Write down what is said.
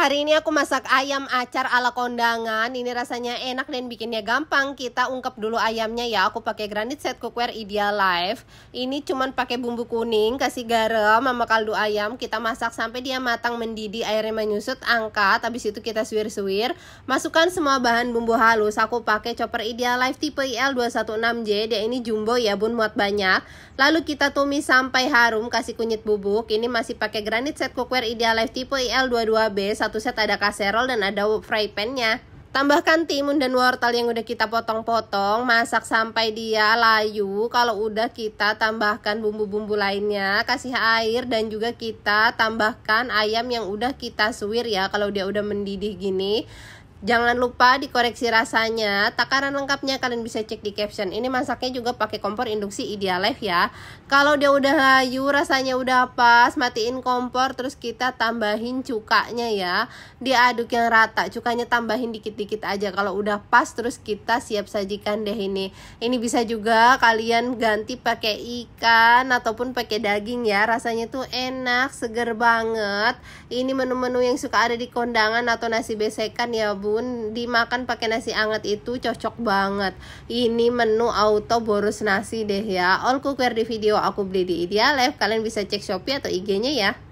Hari ini aku masak ayam acar ala kondangan. Ini rasanya enak dan bikinnya gampang. Kita ungkep dulu ayamnya ya. Aku pakai granit set cookware Ideal Life. Ini cuman pakai bumbu kuning, kasih garam sama kaldu ayam. Kita masak sampai dia matang mendidih, airnya menyusut, angkat. Habis itu kita suwir-suwir. Masukkan semua bahan bumbu halus. Aku pakai chopper Ideal Life tipe IL216J. Dia ini jumbo ya, bun muat banyak. Lalu kita tumis sampai harum, kasih kunyit bubuk. Ini masih pakai granit set cookware Ideal Life tipe IL22B satu set ada kaserol dan ada fry pan-nya. Tambahkan timun dan wortel yang udah kita potong-potong, masak sampai dia layu. Kalau udah kita tambahkan bumbu-bumbu lainnya, kasih air dan juga kita tambahkan ayam yang udah kita suwir ya kalau dia udah mendidih gini. Jangan lupa dikoreksi rasanya. Takaran lengkapnya kalian bisa cek di caption. Ini masaknya juga pakai kompor induksi idealife ya. Kalau dia udah layu, rasanya udah pas, matiin kompor terus kita tambahin cukanya ya. Diaduk yang rata. Cukanya tambahin dikit-dikit aja. Kalau udah pas terus kita siap sajikan deh ini. Ini bisa juga kalian ganti pakai ikan ataupun pakai daging ya. Rasanya tuh enak, seger banget. Ini menu-menu yang suka ada di kondangan atau nasi besekan ya, Bu bihun dimakan pakai nasi anget itu cocok banget. Ini menu auto boros nasi deh ya. All cookware di video aku beli di Idealife. Kalian bisa cek Shopee atau IG-nya ya.